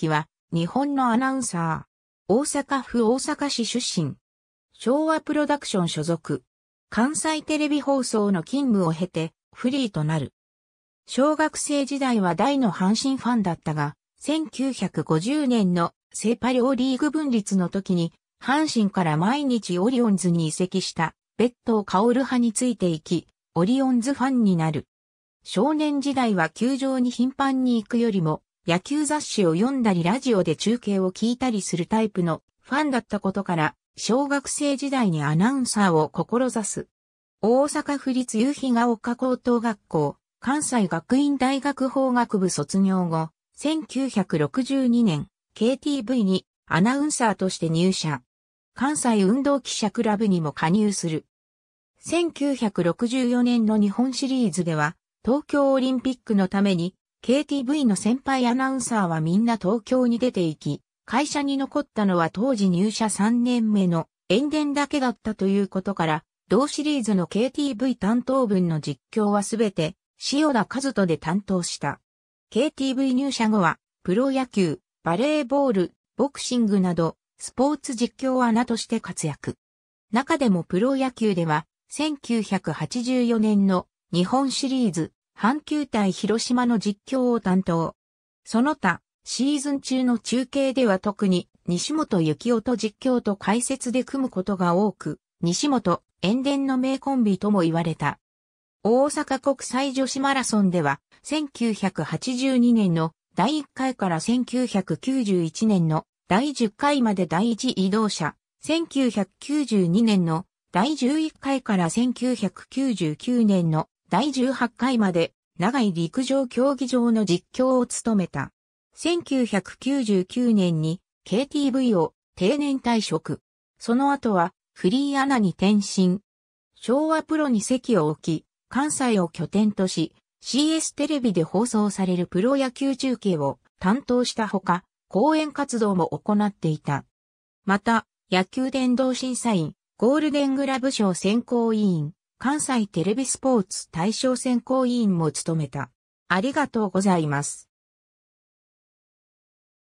輝は、日本のアナウンサー。大阪府大阪市出身。昭和プロダクション所属。関西テレビ放送の勤務を経て、フリーとなる。小学生時代は大の阪神ファンだったが、1950年のセパ両リーグ分立の時に、阪神から毎日オリオンズに移籍した、ベ別途カオる派についていき、オリオンズファンになる。少年時代は球場に頻繁に行くよりも、野球雑誌を読んだりラジオで中継を聞いたりするタイプのファンだったことから、小学生時代にアナウンサーを志す。大阪府立夕日が丘高等学校、関西学院大学法学部卒業後、1962年、KTV にアナウンサーとして入社。関西運動記者クラブにも加入する。1964年の日本シリーズでは、東京オリンピックのために KTV の先輩アナウンサーはみんな東京に出て行き、会社に残ったのは当時入社3年目の塩田だけだったということから、同シリーズの KTV 担当分の実況はすべて塩田和人で担当した。KTV 入社後は、プロ野球、バレーボール、ボクシングなど、スポーツ実況アナとして活躍。中でもプロ野球では、1984年の日本シリーズ阪急対広島の実況を担当。その他、シーズン中の中継では特に西本幸男と実況と解説で組むことが多く、西本、塩田の名コンビとも言われた。大阪国際女子マラソンでは、1982年の第1回から1991年の第10回まで第1移動車、1992年の第11回から1999年の第18回まで長井陸上競技場の実況を務めた。1999年に KTV を定年退職。その後はフリーアナに転身。昭和プロに席を置き、関西を拠点とし、CS テレビで放送されるプロ野球中継を担当したほか、講演活動も行っていた。また、野球殿堂審査員、ゴールデングラブ賞選考委員、関西テレビスポーツ大賞選考委員も務めた。ありがとうございます。